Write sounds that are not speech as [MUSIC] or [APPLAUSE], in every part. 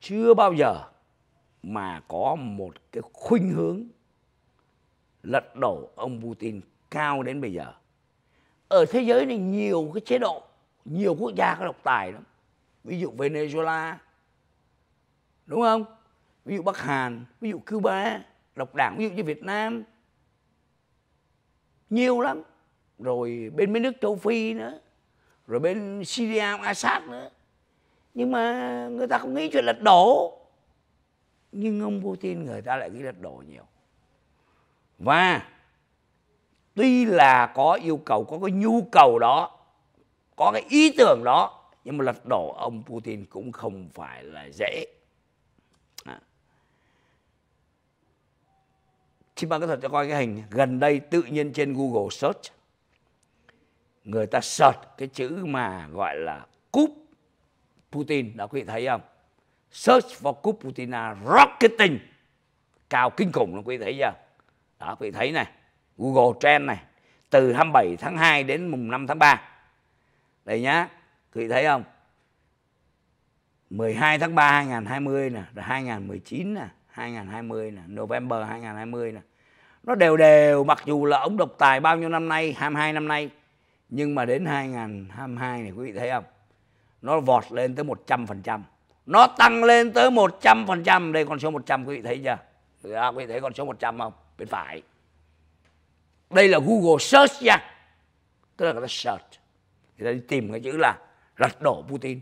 chưa bao giờ mà có một cái khuynh hướng lật đổ ông Putin cao đến bây giờ. Ở thế giới này nhiều cái chế độ, nhiều quốc gia có độc tài lắm. Ví dụ Venezuela, đúng không? Ví dụ Bắc Hàn, ví dụ Cuba, độc đảng, ví dụ như Việt Nam. Nhiều lắm. Rồi bên mấy nước châu Phi nữa. Rồi bên Syria, Assad nữa nhưng mà người ta không nghĩ chuyện lật đổ nhưng ông putin người ta lại nghĩ lật đổ nhiều và tuy là có yêu cầu có cái nhu cầu đó có cái ý tưởng đó nhưng mà lật đổ ông putin cũng không phải là dễ à. xin bạn có thật cho coi cái hình gần đây tự nhiên trên google search người ta search cái chữ mà gọi là cúp Putin đã quý vị thấy không search for coup Putina rocketing cao kinh khủng luôn quý vị thấy chưa đó quý vị thấy này Google Trend này từ 27 tháng 2 đến mùng 5 tháng 3 đây nhá quý vị thấy không 12 tháng 3 2020 nè rồi 2019 nè 2020 nè November 2020 nè nó đều đều mặc dù là ông độc tài bao nhiêu năm nay 22 năm nay nhưng mà đến 2022 này quý vị thấy không nó vọt lên tới 100%. Nó tăng lên tới 100%. Đây con số 100 quý vị thấy chưa? quý vị thấy con số 100 không? Bên phải. Đây là Google search nha. Tức là người ta search. Người ta đi tìm cái chữ là lật đổ Putin.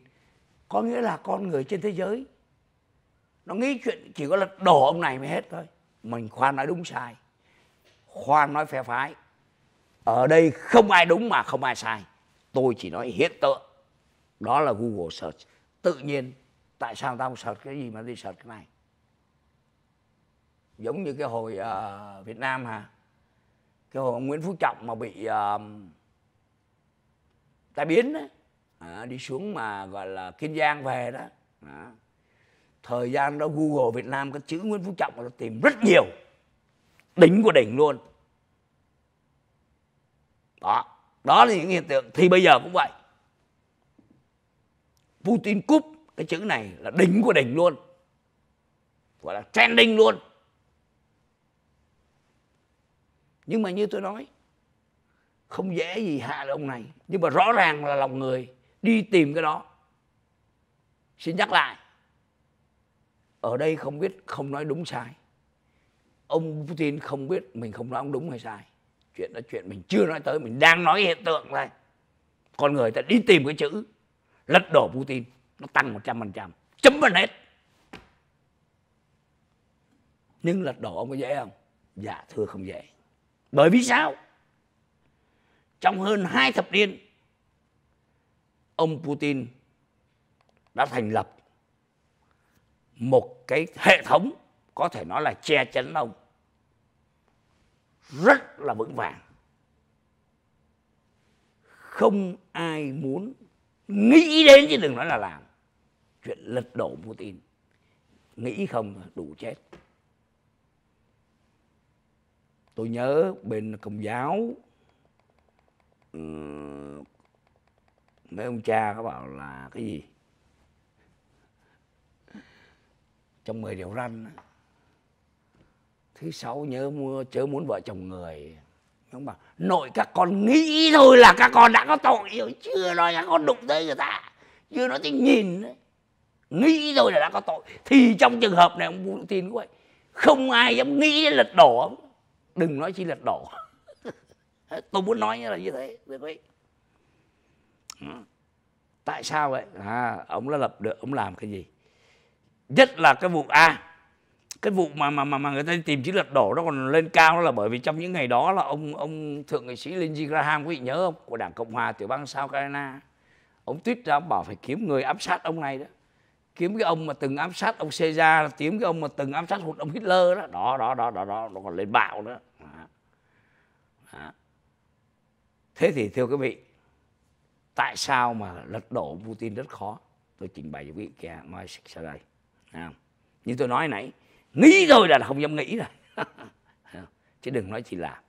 Có nghĩa là con người trên thế giới nó nghĩ chuyện chỉ có lật đổ ông này mới hết thôi. Mình khoan nói đúng sai. Khoan nói phe phái. Ở đây không ai đúng mà không ai sai. Tôi chỉ nói hiện tượng đó là Google Search tự nhiên tại sao tao không search cái gì mà đi search cái này giống như cái hồi uh, Việt Nam hả cái hồi Nguyễn Phú Trọng mà bị uh, tai biến đấy à, đi xuống mà gọi là Kiên Giang về đó à. thời gian đó Google Việt Nam cái chữ Nguyễn Phú Trọng nó tìm rất nhiều đỉnh của đỉnh luôn đó đó là những hiện tượng thì bây giờ cũng vậy Putin cúp cái chữ này là đỉnh của đỉnh luôn gọi là trending luôn nhưng mà như tôi nói không dễ gì hạ được ông này nhưng mà rõ ràng là lòng người đi tìm cái đó xin nhắc lại ở đây không biết không nói đúng sai ông putin không biết mình không nói ông đúng hay sai chuyện đó chuyện mình chưa nói tới mình đang nói hiện tượng này con người ta đi tìm cái chữ lật đổ Putin nó tăng 100% chấm vào hết nhưng lật đổ ông có dễ không dạ thưa không dễ bởi vì sao trong hơn hai thập niên ông Putin đã thành lập một cái hệ thống có thể nói là che chắn ông rất là vững vàng không ai muốn nghĩ đến chứ đừng nói là làm chuyện lật đổ Putin nghĩ không đủ chết tôi nhớ bên công giáo ừ, mấy ông cha có bảo là cái gì trong mười điều răn thứ sáu nhớ mua chớ muốn vợ chồng người ông bảo nội các con nghĩ thôi là các con đã có tội rồi chưa nói các con đụng tới người ta chưa nói tới nhìn đấy nghĩ thôi là đã có tội thì trong trường hợp này ông Putin cũng vậy không ai dám nghĩ đến lật đổ đừng nói chi lật đổ [LAUGHS] tôi muốn nói như là như thế được vậy ừ. tại sao vậy à, ông đã lập được ông làm cái gì nhất là cái vụ a cái vụ mà mà mà, mà người ta tìm chiến lược đổ nó còn lên cao đó là bởi vì trong những ngày đó là ông ông thượng nghị sĩ Lindsey Graham quý vị nhớ không của đảng cộng hòa tiểu bang South Carolina ông tuyết ra ông bảo phải kiếm người ám sát ông này đó kiếm cái ông mà từng ám sát ông Caesar kiếm cái ông mà từng ám sát hụt ông Hitler đó đó đó đó đó đó nó còn lên bạo nữa đó. thế thì thưa quý vị tại sao mà lật đổ Putin rất khó tôi trình bày cho quý vị nghe nói sau đây à, như tôi nói nãy nghĩ rồi là không dám nghĩ rồi [LAUGHS] chứ đừng nói chỉ làm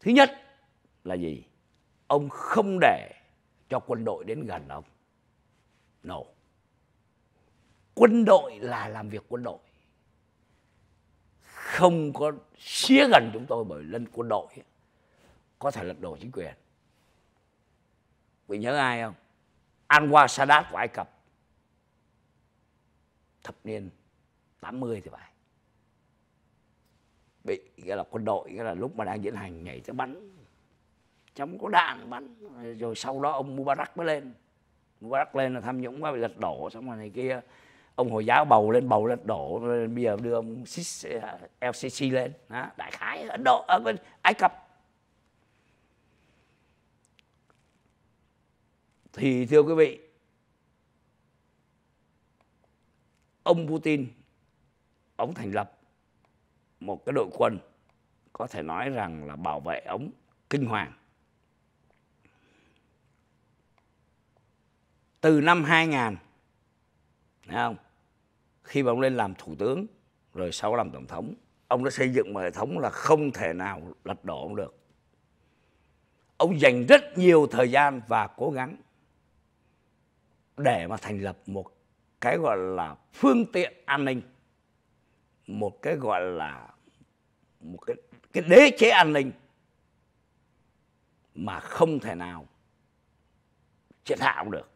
thứ nhất là gì ông không để cho quân đội đến gần ông no quân đội là làm việc quân đội không có xía gần chúng tôi bởi lân quân đội có thể lật đổ chính quyền vì nhớ ai không Anwar Sadat của Ai Cập thập niên 80 thì phải bị cái là quân đội cái là lúc mà đang diễn hành nhảy tới bắn chống có đạn bắn rồi sau đó ông Mubarak mới lên Mubarak lên là tham nhũng quá bị lật đổ xong rồi này kia ông hồi giáo bầu lên bầu lật đổ rồi bây giờ đưa ông LCC lên đó, đại khái Ấn Độ ở ờ, bên Ai Cập thì thưa quý vị ông Putin ông thành lập một cái đội quân có thể nói rằng là bảo vệ ông kinh hoàng. Từ năm 2000 thấy không? Khi mà ông lên làm thủ tướng rồi sau làm tổng thống, ông đã xây dựng một hệ thống là không thể nào lật đổ ông được. Ông dành rất nhiều thời gian và cố gắng để mà thành lập một cái gọi là phương tiện an ninh một cái gọi là một cái cái đế chế an ninh mà không thể nào triệt hạ được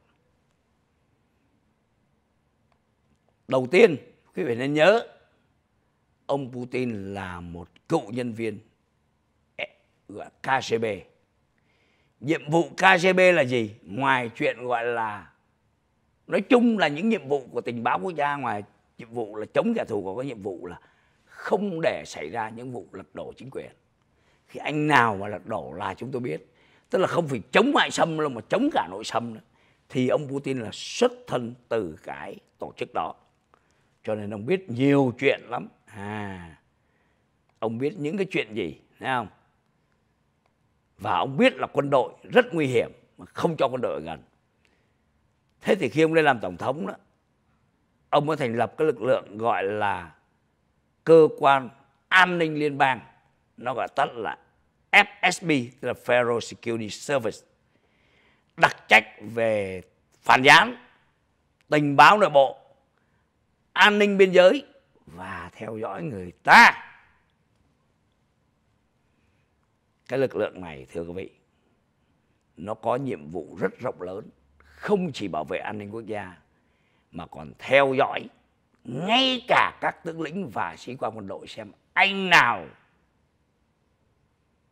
đầu tiên quý vị nên nhớ ông Putin là một cựu nhân viên KGB nhiệm vụ KGB là gì ngoài chuyện gọi là nói chung là những nhiệm vụ của tình báo quốc gia ngoài nhiệm vụ là chống kẻ thù còn có nhiệm vụ là không để xảy ra những vụ lật đổ chính quyền khi anh nào mà lật đổ là chúng tôi biết tức là không phải chống ngoại xâm đâu mà chống cả nội xâm nữa thì ông Putin là xuất thân từ cái tổ chức đó cho nên ông biết nhiều chuyện lắm à ông biết những cái chuyện gì thấy không và ông biết là quân đội rất nguy hiểm mà không cho quân đội gần thế thì khi ông lên làm tổng thống đó ông mới thành lập cái lực lượng gọi là cơ quan an ninh liên bang nó gọi tắt là FSB tức là Federal Security Service đặc trách về phản gián tình báo nội bộ an ninh biên giới và theo dõi người ta cái lực lượng này thưa quý vị nó có nhiệm vụ rất rộng lớn không chỉ bảo vệ an ninh quốc gia mà còn theo dõi ngay cả các tướng lĩnh và sĩ quan quân đội xem anh nào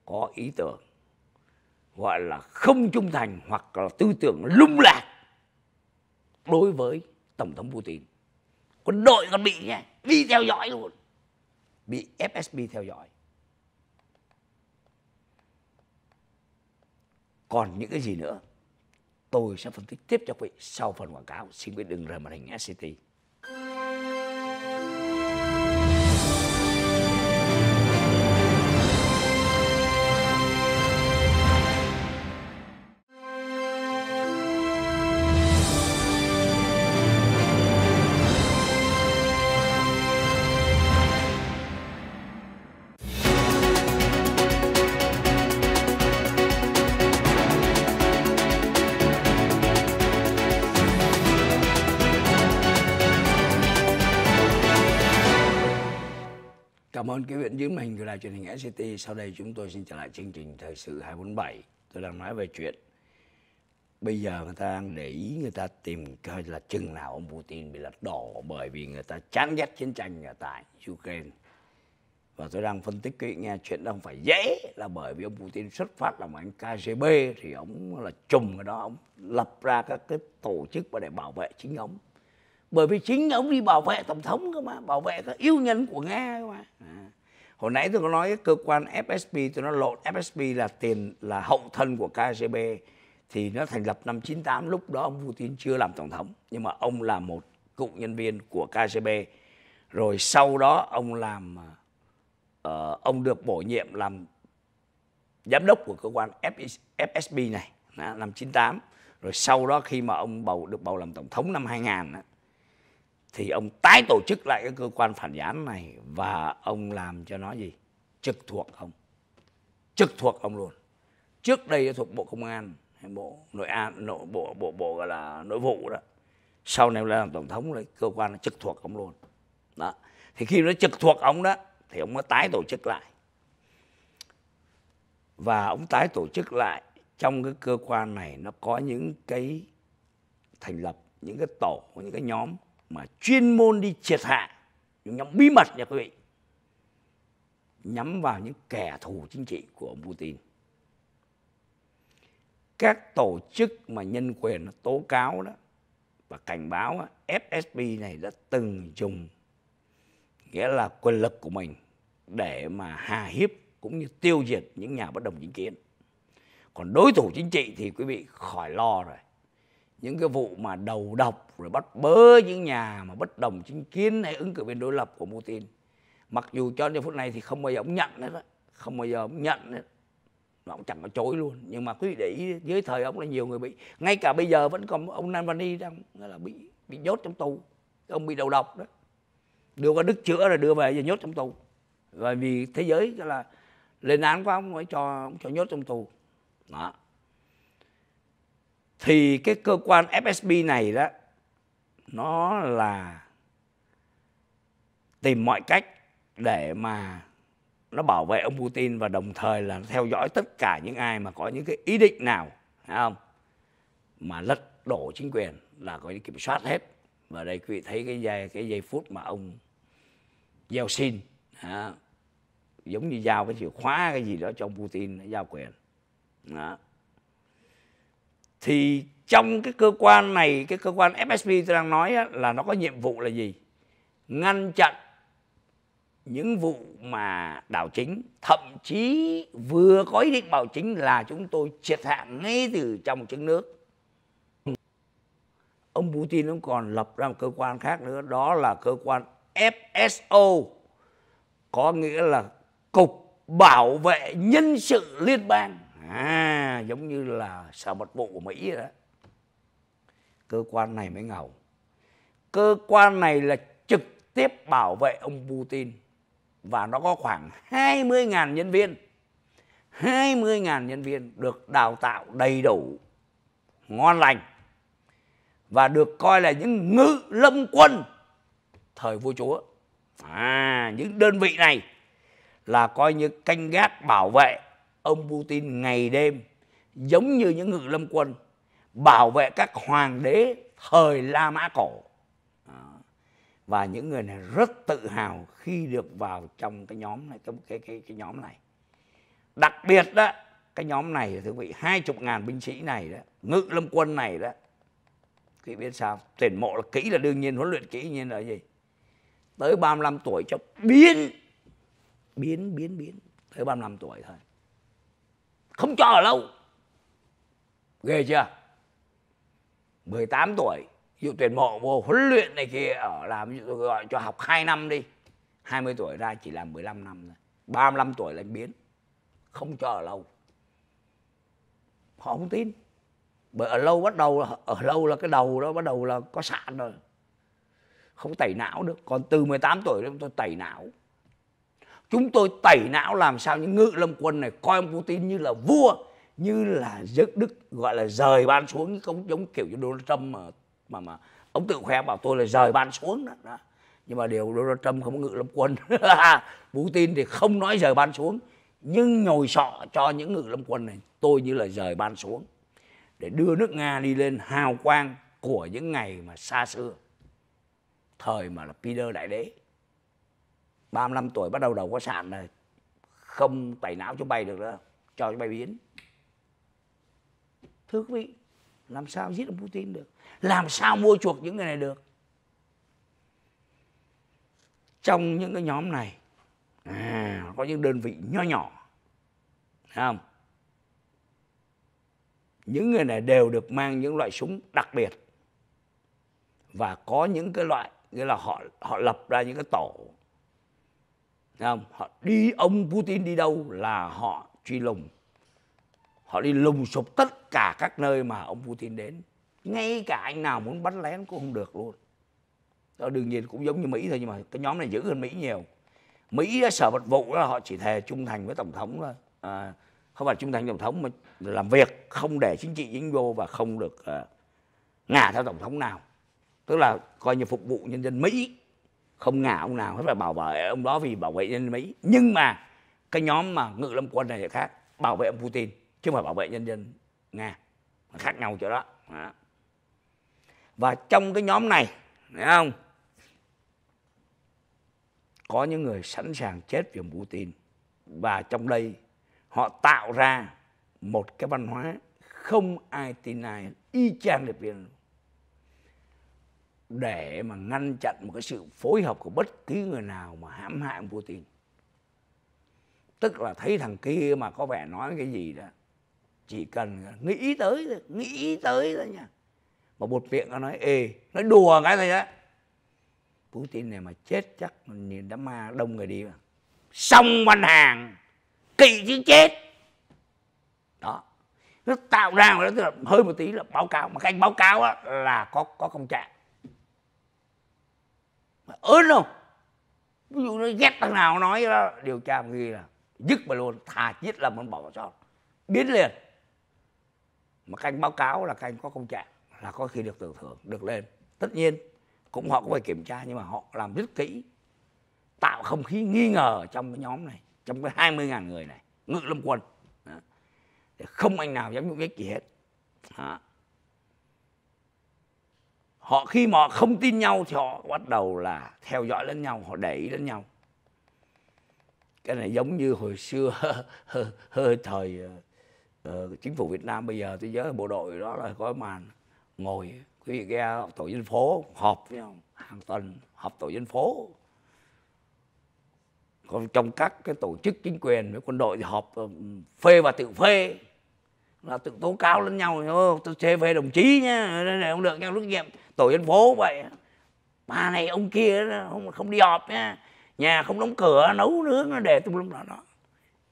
có ý tưởng gọi là không trung thành hoặc là tư tưởng lung lạc đối với tổng thống Putin. Quân đội còn bị nha đi theo dõi luôn. Bị FSB theo dõi. Còn những cái gì nữa? tôi sẽ phân tích tiếp cho quý vị sau phần quảng cáo. Xin quý vị đừng rời màn hình SCT. ơn quý vị dưới chứng mình gửi đài truyền hình SCT. Sau đây chúng tôi xin trở lại chương trình Thời sự 247. Tôi đang nói về chuyện bây giờ người ta đang để ý người ta tìm coi là chừng nào ông Putin bị lật đổ bởi vì người ta chán ghét chiến tranh ở tại Ukraine. Và tôi đang phân tích kỹ nghe chuyện đó không phải dễ là bởi vì ông Putin xuất phát là một anh KGB thì ông là trùm cái đó, ông lập ra các cái tổ chức để bảo vệ chính ông bởi vì chính ông đi bảo vệ tổng thống cơ mà bảo vệ các yêu nhân của nga cơ mà à. hồi nãy tôi có nói cái cơ quan fsb tôi nó lộn fsb là tiền là hậu thân của kgb thì nó thành lập năm 98 lúc đó ông Putin chưa làm tổng thống nhưng mà ông là một cựu nhân viên của KGB rồi sau đó ông làm uh, ông được bổ nhiệm làm giám đốc của cơ quan FSB này năm 98 rồi sau đó khi mà ông bầu được bầu làm tổng thống năm 2000 thì ông tái tổ chức lại cái cơ quan phản gián này và ông làm cho nó gì trực thuộc ông trực thuộc ông luôn trước đây thuộc bộ công an hay bộ nội an nội bộ bộ bộ gọi là nội vụ đó sau này làm tổng thống lại cơ quan nó trực thuộc ông luôn đó thì khi nó trực thuộc ông đó thì ông mới tái tổ chức lại và ông tái tổ chức lại trong cái cơ quan này nó có những cái thành lập những cái tổ những cái nhóm mà chuyên môn đi triệt hạ những nhóm bí mật nha quý vị nhắm vào những kẻ thù chính trị của Putin. Các tổ chức mà nhân quyền tố cáo đó và cảnh báo đó, FSB này đã từng dùng nghĩa là quyền lực của mình để mà hà hiếp cũng như tiêu diệt những nhà bất đồng chính kiến. Còn đối thủ chính trị thì quý vị khỏi lo rồi những cái vụ mà đầu độc rồi bắt bớ những nhà mà bất đồng chính kiến hay ứng cử viên đối lập của Putin mặc dù cho đến phút này thì không bao giờ ông nhận hết á không bao giờ ông nhận hết mà ông chẳng có chối luôn nhưng mà quý vị để ý dưới thời ông là nhiều người bị ngay cả bây giờ vẫn còn ông Navalny đang là bị bị nhốt trong tù ông bị đầu độc đó đưa qua đức chữa rồi đưa về rồi nhốt trong tù và vì thế giới là lên án quá ông ấy cho ông cho nhốt trong tù đó thì cái cơ quan FSB này đó nó là tìm mọi cách để mà nó bảo vệ ông Putin và đồng thời là theo dõi tất cả những ai mà có những cái ý định nào phải không mà lật đổ chính quyền là có những kiểm soát hết và đây quý vị thấy cái giây cái giây phút mà ông giao xin đó. giống như giao cái chìa khóa cái gì đó cho ông Putin giao quyền đó thì trong cái cơ quan này cái cơ quan FSB tôi đang nói là nó có nhiệm vụ là gì ngăn chặn những vụ mà đảo chính thậm chí vừa có ý định bảo chính là chúng tôi triệt hạ ngay từ trong trứng nước ông Putin cũng còn lập ra một cơ quan khác nữa đó là cơ quan FSO có nghĩa là cục bảo vệ nhân sự liên bang à giống như là sở mật vụ của mỹ đó cơ quan này mới ngầu cơ quan này là trực tiếp bảo vệ ông putin và nó có khoảng 20.000 nhân viên 20.000 nhân viên được đào tạo đầy đủ ngon lành và được coi là những ngự lâm quân thời vua chúa à những đơn vị này là coi như canh gác bảo vệ ông Putin ngày đêm giống như những ngự lâm quân bảo vệ các hoàng đế thời La Mã cổ. Và những người này rất tự hào khi được vào trong cái nhóm này, trong cái cái cái nhóm này. Đặc biệt đó, cái nhóm này thưa quý vị, 20 ngàn binh sĩ này đó, ngự lâm quân này đó. Quý vị biết sao? Tuyển mộ là kỹ là đương nhiên, huấn luyện kỹ nhiên là gì? Tới 35 tuổi cho biến biến biến biến tới 35 tuổi thôi không cho ở lâu ghê chưa 18 tuổi dụ tuyển mộ vô huấn luyện này kia ở làm dụ gọi cho học 2 năm đi 20 tuổi ra chỉ làm 15 năm thôi 35 tuổi là biến không cho ở lâu họ không tin bởi ở lâu bắt đầu ở lâu là cái đầu đó bắt đầu là có sạn rồi không tẩy não được còn từ 18 tuổi tôi tẩy não Chúng tôi tẩy não làm sao những ngự lâm quân này coi ông Putin như là vua, như là giấc đức gọi là rời ban xuống không giống kiểu như Donald Trump mà mà mà ông tự khoe bảo tôi là rời ban xuống đó. đó. Nhưng mà điều Donald Trump không có ngự lâm quân. [LAUGHS] Putin thì không nói rời ban xuống nhưng nhồi sọ cho những ngự lâm quân này tôi như là rời ban xuống để đưa nước Nga đi lên hào quang của những ngày mà xa xưa thời mà là Peter đại đế 35 tuổi bắt đầu đầu có sạn rồi không tẩy não cho bay được nữa cho bay biến thưa quý vị làm sao giết được Putin được làm sao mua chuộc những người này được trong những cái nhóm này à, có những đơn vị nhỏ nhỏ không những người này đều được mang những loại súng đặc biệt và có những cái loại nghĩa là họ họ lập ra những cái tổ không họ đi ông Putin đi đâu là họ truy lùng họ đi lùng sụp tất cả các nơi mà ông Putin đến ngay cả anh nào muốn bắn lén cũng không được luôn đó đương nhiên cũng giống như Mỹ thôi nhưng mà cái nhóm này dữ hơn Mỹ nhiều Mỹ sở vật vụ là họ chỉ thề trung thành với tổng thống thôi à, không phải trung thành tổng thống mà làm việc không để chính trị dính vô và không được uh, ngả theo tổng thống nào tức là coi như phục vụ nhân dân Mỹ không ngả ông nào hết phải bảo vệ ông đó vì bảo vệ nhân dân mỹ nhưng mà cái nhóm mà ngự lâm quân này thì khác bảo vệ ông putin chứ không phải bảo vệ nhân dân nga khác nhau chỗ đó và trong cái nhóm này thấy không có những người sẵn sàng chết vì ông putin và trong đây họ tạo ra một cái văn hóa không ai tin ai y chang được để mà ngăn chặn một cái sự phối hợp của bất cứ người nào mà hãm hại ông Putin. Tức là thấy thằng kia mà có vẻ nói cái gì đó, chỉ cần nghĩ tới thôi, nghĩ tới thôi nha. Mà một miệng nó nói, ê, nói đùa cái này đó. Putin này mà chết chắc nhìn đám ma đông người đi mà. Xong văn hàng, kỵ chứ chết. Đó, nó tạo ra một hơi một tí là báo cáo mà cái anh báo cáo á, là có có công trạng ớn không ví dụ nó ghét thằng nào nói đó điều tra ghi là dứt mà luôn thà chết là muốn bỏ cho biến liền mà canh báo cáo là canh có công trạng là có khi được tưởng thưởng được lên tất nhiên cũng họ cũng phải kiểm tra nhưng mà họ làm rất kỹ tạo không khí nghi ngờ trong cái nhóm này trong cái 20 ngàn người này ngự lâm quân Đó. không anh nào dám nhúc nhích gì hết Đó họ khi mà họ không tin nhau thì họ bắt đầu là theo dõi lẫn nhau họ đẩy lẫn nhau cái này giống như hồi xưa [LAUGHS] hơi thời uh, chính phủ Việt Nam bây giờ tôi nhớ bộ đội đó là có màn ngồi quý vị nghe tổ dân phố họp với nhau hàng tuần họp tổ dân phố còn trong các cái tổ chức chính quyền với quân đội thì họp ờ, phê và tự phê là tự tố cáo lẫn nhau tôi chê về đồng chí nhá này không được nhau lúc nhiệm tổ dân phố vậy bà này ông kia không không đi họp nhá nhà không đóng cửa nấu nướng để tôi lúc đó đó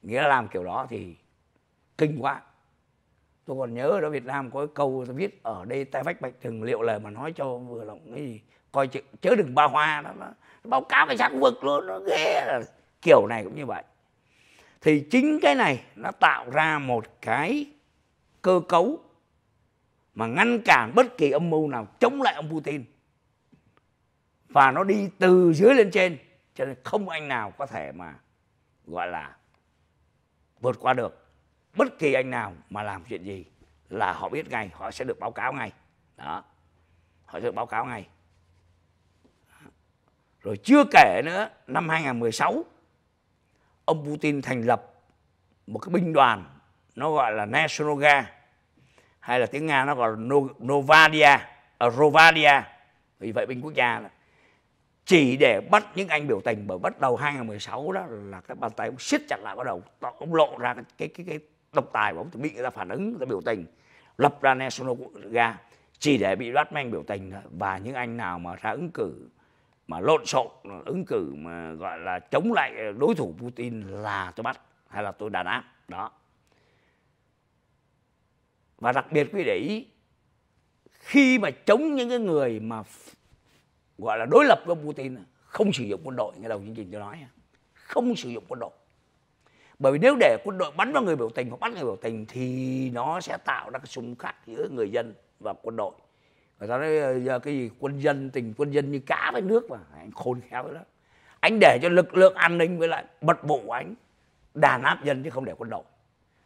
nghĩa làm kiểu đó thì kinh quá tôi còn nhớ ở Việt Nam có cái câu tôi viết ở đây tay vách bạch thường liệu lời mà nói cho vừa lòng cái gì coi chữ chớ đừng ba hoa đó, đó. báo cáo cảnh sát vực luôn nó ghê là kiểu này cũng như vậy thì chính cái này nó tạo ra một cái cơ cấu mà ngăn cản bất kỳ âm mưu nào chống lại ông Putin và nó đi từ dưới lên trên cho nên không anh nào có thể mà gọi là vượt qua được bất kỳ anh nào mà làm chuyện gì là họ biết ngay họ sẽ được báo cáo ngay đó họ sẽ được báo cáo ngay rồi chưa kể nữa năm 2016 ông Putin thành lập một cái binh đoàn nó gọi là National Guard hay là tiếng Nga nó gọi là Novadia, uh, Rovadia. Vì vậy binh quốc gia là chỉ để bắt những anh biểu tình bởi bắt đầu 2016 đó là cái bàn tay ông siết chặt lại bắt đầu ông lộ ra cái cái cái, cái độc tài của ông bị người ta phản ứng người ta biểu tình lập ra National Guard chỉ để bị bắt mấy anh biểu tình và những anh nào mà ra ứng cử mà lộn xộn ứng cử mà gọi là chống lại đối thủ Putin là tôi bắt hay là tôi đàn áp đó và đặc biệt quý để ý khi mà chống những cái người mà gọi là đối lập với Putin không sử dụng quân đội ngay đầu chương trình tôi nói không sử dụng quân đội bởi vì nếu để quân đội bắn vào người biểu tình hoặc bắt người biểu tình thì nó sẽ tạo ra cái xung khắc giữa người dân và quân đội người ta nói giờ cái gì quân dân tình quân dân như cá với nước mà anh khôn khéo đó anh để cho lực lượng an ninh với lại mật vụ anh đàn áp dân chứ không để quân đội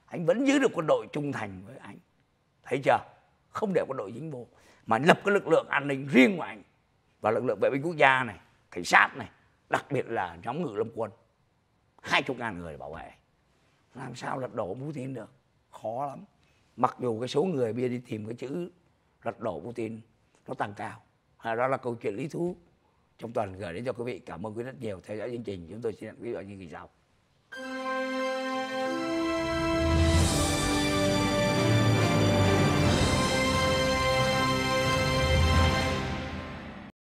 anh vẫn giữ được quân đội trung thành với anh thấy chưa không để quân đội dính vô mà lập cái lực lượng an ninh riêng của anh và lực lượng vệ binh quốc gia này cảnh sát này đặc biệt là nhóm ngự lâm quân hai chục ngàn người bảo vệ làm sao lật đổ Putin được khó lắm mặc dù cái số người bia đi tìm cái chữ lật đổ Putin nó tăng cao à, đó là câu chuyện lý thú trong tuần gửi đến cho quý vị cảm ơn quý vị rất nhiều theo dõi chương trình chúng tôi xin hẹn quý vị ở chương trình sau